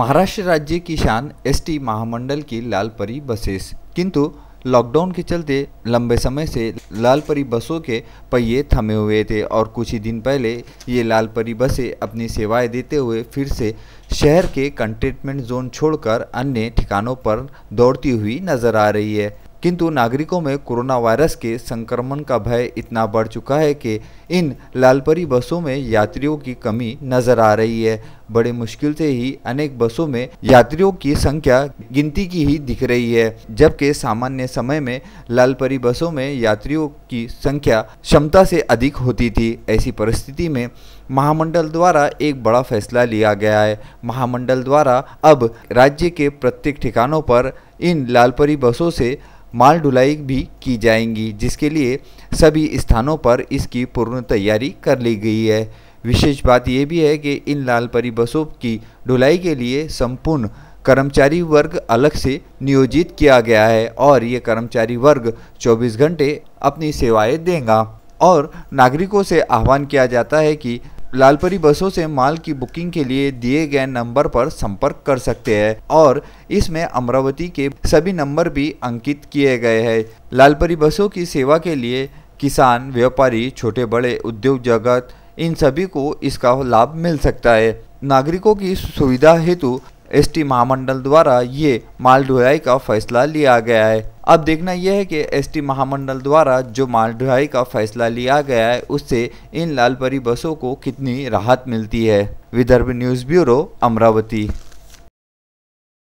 महाराष्ट्र राज्य की शान एसटी महामंडल की लालपरी बसेस किंतु लॉकडाउन के चलते लंबे समय से लालपरी बसों के पहिए थमे हुए थे और कुछ ही दिन पहले ये लालपरी बसें अपनी सेवाएं देते हुए फिर से शहर के कंटेनमेंट जोन छोड़कर अन्य ठिकानों पर दौड़ती हुई नजर आ रही है किंतु नागरिकों में कोरोना वायरस के संक्रमण का भय इतना बढ़ चुका है कि इन लालपरी बसों में यात्रियों की कमी नजर आ रही है बड़े मुश्किल से ही अनेक बसों में यात्रियों की संख्या गिनती की ही दिख रही है जबकि सामान्य समय में लालपरी बसों में यात्रियों की संख्या क्षमता से अधिक होती थी ऐसी परिस्थिति में महामंडल द्वारा एक बड़ा फैसला लिया गया है महामंडल द्वारा अब राज्य के प्रत्येक ठिकानों पर इन लालपरी बसों से माल ढुलाई भी की जाएंगी जिसके लिए सभी स्थानों पर इसकी पूर्ण तैयारी कर ली गई है विशेष बात यह भी है कि इन लाल परी बसों की ढुलाई के लिए संपूर्ण कर्मचारी वर्ग अलग से नियोजित किया गया है और ये कर्मचारी वर्ग 24 घंटे अपनी सेवाएं देगा और नागरिकों से आह्वान किया जाता है कि लालपरी बसों से माल की बुकिंग के लिए दिए गए नंबर पर संपर्क कर सकते हैं और इसमें अमरावती के सभी नंबर भी अंकित किए गए हैं लालपरी बसों की सेवा के लिए किसान व्यापारी छोटे बड़े उद्योग जगत इन सभी को इसका लाभ मिल सकता है नागरिकों की सुविधा हेतु एसटी महामंडल द्वारा ये माल ढुलाई का फैसला लिया गया है अब देखना यह है कि एसटी महामंडल द्वारा जो माल ढुलाई का फैसला लिया गया है उससे इन लालपरी बसों को कितनी राहत मिलती है विदर्भ न्यूज़ ब्यूरो अमरावती